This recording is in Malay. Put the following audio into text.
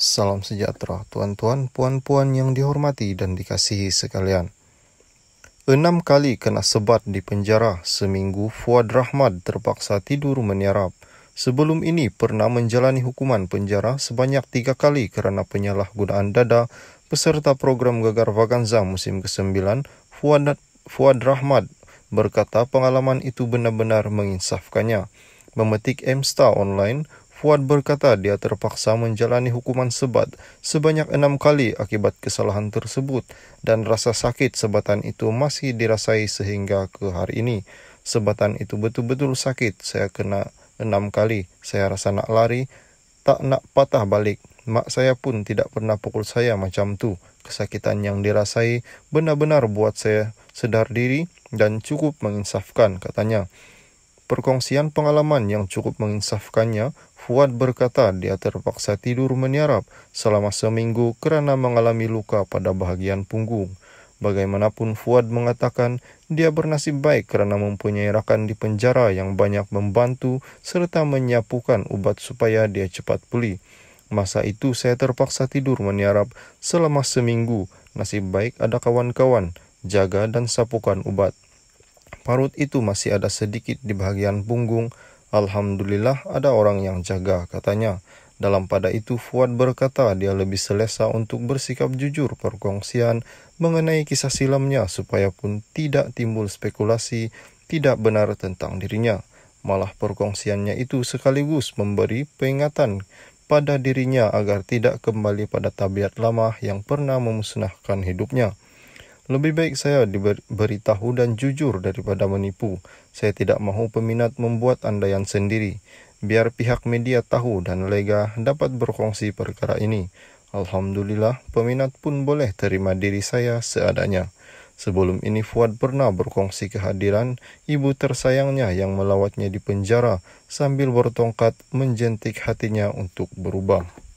Salam sejahtera tuan-tuan, puan-puan yang dihormati dan dikasihi sekalian. Enam kali kena sebat di penjara seminggu Fuad Rahmat terpaksa tidur menyerap. Sebelum ini pernah menjalani hukuman penjara sebanyak tiga kali kerana penyalahgunaan dada peserta program Gagar Vaganza musim ke-9 Fuad, Fuad Rahmat berkata pengalaman itu benar-benar menginsafkannya. Memetik Emsta Online, Fuad berkata dia terpaksa menjalani hukuman sebat sebanyak enam kali akibat kesalahan tersebut dan rasa sakit sebatan itu masih dirasai sehingga ke hari ini. Sebatan itu betul-betul sakit, saya kena enam kali, saya rasa nak lari, tak nak patah balik. Mak saya pun tidak pernah pukul saya macam tu. Kesakitan yang dirasai benar-benar buat saya sedar diri dan cukup menginsafkan, katanya perkongsian pengalaman yang cukup menginsafkannya, Fuad berkata dia terpaksa tidur menyerap selama seminggu kerana mengalami luka pada bahagian punggung. Bagaimanapun Fuad mengatakan dia bernasib baik kerana mempunyai rakan di penjara yang banyak membantu serta menyapukan ubat supaya dia cepat pulih. Masa itu saya terpaksa tidur menyerap selama seminggu. Nasib baik ada kawan-kawan, jaga dan sapukan ubat parut itu masih ada sedikit di bahagian punggung. Alhamdulillah ada orang yang jaga, katanya. Dalam pada itu, Fuad berkata dia lebih selesa untuk bersikap jujur perkongsian mengenai kisah silamnya supaya pun tidak timbul spekulasi tidak benar tentang dirinya. Malah perkongsiannya itu sekaligus memberi peringatan pada dirinya agar tidak kembali pada tabiat lama yang pernah memusnahkan hidupnya. Lebih baik saya diberitahu dan jujur daripada menipu. Saya tidak mahu peminat membuat andaian sendiri. Biar pihak media tahu dan lega dapat berkongsi perkara ini. Alhamdulillah, peminat pun boleh terima diri saya seadanya. Sebelum ini Fuad pernah berkongsi kehadiran ibu tersayangnya yang melawatnya di penjara sambil bertongkat menjentik hatinya untuk berubah.